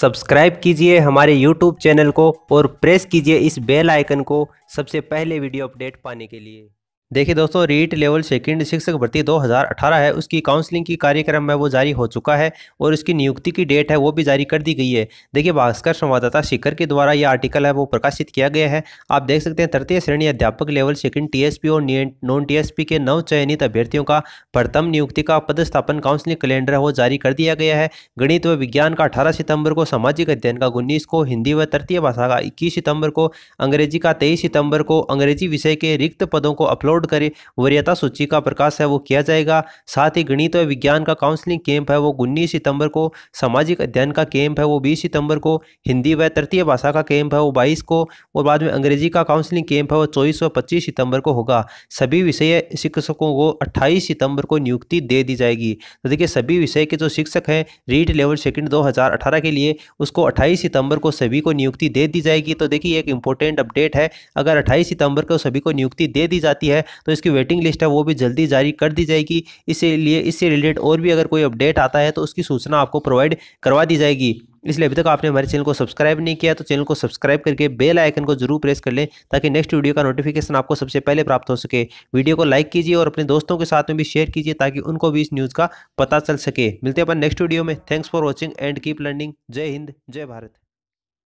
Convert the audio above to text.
subscribe कीजिए हमारे YouTube channel को और प्रेस कीजिए इस बेल आइकन को सबसे पहले वीडियो अपडेट पाने के लिए देखिए दोस्तों रीट लेवल सेकेंड शिक्षक भर्ती 2018 है उसकी काउंसलिंग की कार्यक्रम है वो जारी हो चुका है और उसकी नियुक्ति की डेट है वो भी जारी कर दी गई है देखिए भास्कर संवाददाता शिखर के द्वारा यह आर्टिकल है वो प्रकाशित किया गया है आप देख सकते हैं तृतीय श्रेणी अध्यापक लेवल सेकेंड टी और नॉन टी के नव चयनित अभ्यर्थियों का प्रथम नियुक्ति का पदस्थापन काउंसलिंग कैलेंडर है वो जारी कर दिया गया है गणित व विज्ञान का अठारह सितंबर को सामाजिक अध्ययन का उन्नीस को हिंदी व तृतीय भाषा का इक्कीस सितंबर को अंग्रेजी का तेईस सितंबर को अंग्रेजी विषय के रिक्त पदों को अपलोड डाउनलोड करें वरीयता सूची का प्रकाश है वो किया जाएगा साथ ही गणित और विज्ञान का काउंसलिंग कैंप है वो उन्नीस सितंबर को सामाजिक अध्ययन का कैंप है वो बीस सितंबर को हिंदी व तृतीय भाषा का कैंप है वो बाईस को और बाद में अंग्रेजी का काउंसलिंग कैंप है वो चौबीस व पच्चीस सितंबर को होगा सभी विषय शिक्षकों को अट्ठाईस सितंबर को नियुक्ति दे दी जाएगी तो देखिए सभी विषय के जो शिक्षक हैं रीट लेवल सेकेंड दो के लिए उसको अट्ठाईस सितंबर को सभी को नियुक्ति दे दी जाएगी तो देखिए एक इंपॉर्टेंट अपडेट है अगर अट्ठाईस सितंबर को सभी को नियुक्ति दे दी जाती है तो इसकी वेटिंग लिस्ट है वो भी जल्दी जारी कर दी जाएगी इसीलिए इससे रिलेटेड और भी अगर कोई अपडेट आता है तो उसकी सूचना आपको प्रोवाइड करवा दी जाएगी इसलिए अभी तक आपने हमारे चैनल को सब्सक्राइब नहीं किया तो चैनल को सब्सक्राइब करके बेल आइकन को जरूर प्रेस कर लें ताकि नेक्स्ट वीडियो का नोटिफिकेशन आपको सबसे पहले प्राप्त हो सके वीडियो को लाइक कीजिए और अपने दोस्तों के साथ में भी शेयर कीजिए ताकि उनको भी इस न्यूज़ का पता चल सके मिलते हैं अपन नेक्स्ट वीडियो में thanks for watching and keep learning जय हिंद जय भारत